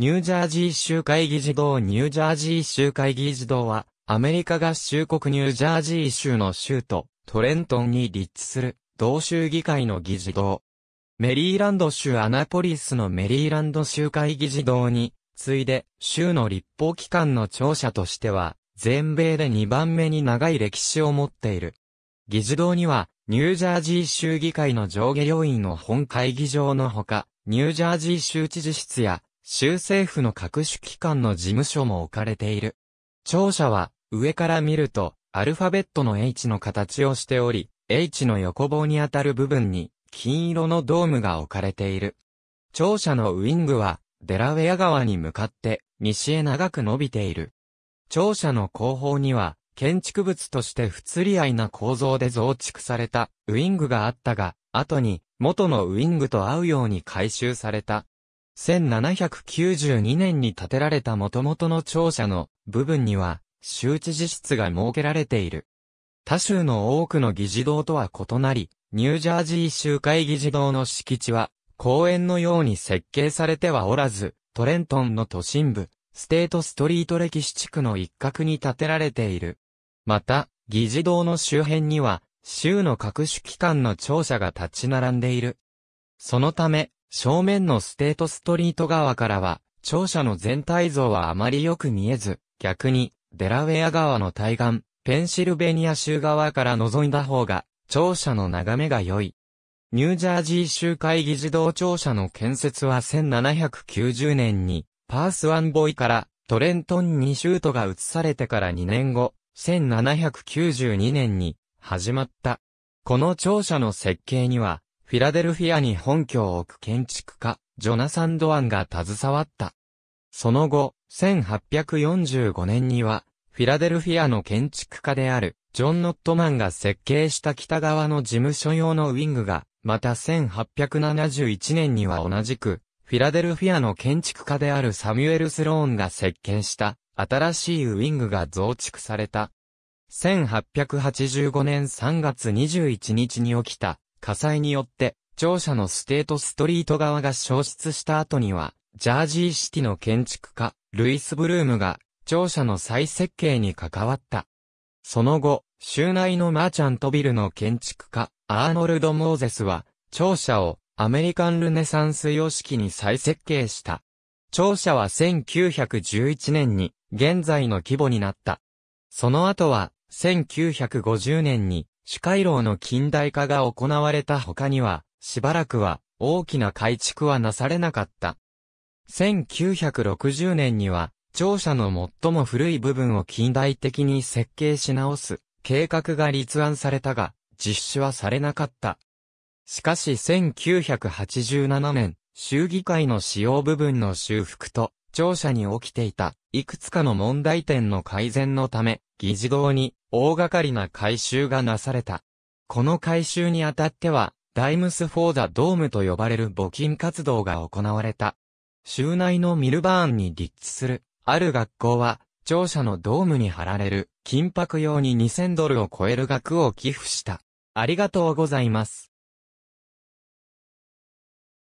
ニュージャージー州会議事堂ニュージャージー州会議事堂は、アメリカ合衆国ニュージャージー州の州都、トレントンに立地する、同州議会の議事堂。メリーランド州アナポリスのメリーランド州会議事堂に、次いで、州の立法機関の庁舎としては、全米で2番目に長い歴史を持っている。議事堂には、ニュージャージー州議会の上下要員の本会議場のほか、ニュージャージー州知事室や、州政府の各種機関の事務所も置かれている。庁舎は、上から見ると、アルファベットの H の形をしており、H の横棒にあたる部分に、金色のドームが置かれている。庁舎のウィングは、デラウェア川に向かって、西へ長く伸びている。庁舎の後方には、建築物として不釣り合いな構造で増築されたウィングがあったが、後に元のウィングと合うように改修された。1792年に建てられた元々の庁舎の部分には、周知事室が設けられている。他州の多くの議事堂とは異なり、ニュージャージー州会議事堂の敷地は、公園のように設計されてはおらず、トレントンの都心部、ステートストリート歴史地区の一角に建てられている。また、議事堂の周辺には、州の各種機関の庁舎が立ち並んでいる。そのため、正面のステートストリート側からは、庁舎の全体像はあまりよく見えず、逆に、デラウェア側の対岸、ペンシルベニア州側から望んだ方が、庁舎の眺めが良い。ニュージャージー州会議児童庁舎の建設は1790年に、パースワンボイからトレントンに州都が移されてから2年後、1792年に始まった。この庁舎の設計には、フィラデルフィアに本拠を置く建築家、ジョナサン・ドアンが携わった。その後、1845年には、フィラデルフィアの建築家である、ジョン・ノットマンが設計した北側の事務所用のウィングが、また1871年には同じく、フィラデルフィアの建築家であるサミュエル・スローンが設計した、新しいウィングが増築された。1885年3月21日に起きた、火災によって、庁舎のステートストリート側が消失した後には、ジャージーシティの建築家、ルイス・ブルームが、庁舎の再設計に関わった。その後、州内のマーチャントビルの建築家、アーノルド・モーゼスは、庁舎をアメリカンルネサンス様式に再設計した。庁舎は1911年に現在の規模になった。その後は1950年に主回廊の近代化が行われた他には、しばらくは大きな改築はなされなかった。1960年には、庁舎の最も古い部分を近代的に設計し直す計画が立案されたが、実施はされなかった。しかし1987年、衆議会の使用部分の修復と、庁舎に起きていた、いくつかの問題点の改善のため、議事堂に大掛かりな改修がなされた。この改修にあたっては、ダイムスフォーダドームと呼ばれる募金活動が行われた。州内のミルバーンに立地する、ある学校は、庁舎のドームに貼られる、金箔用に2000ドルを超える額を寄付した。ありがとうございます。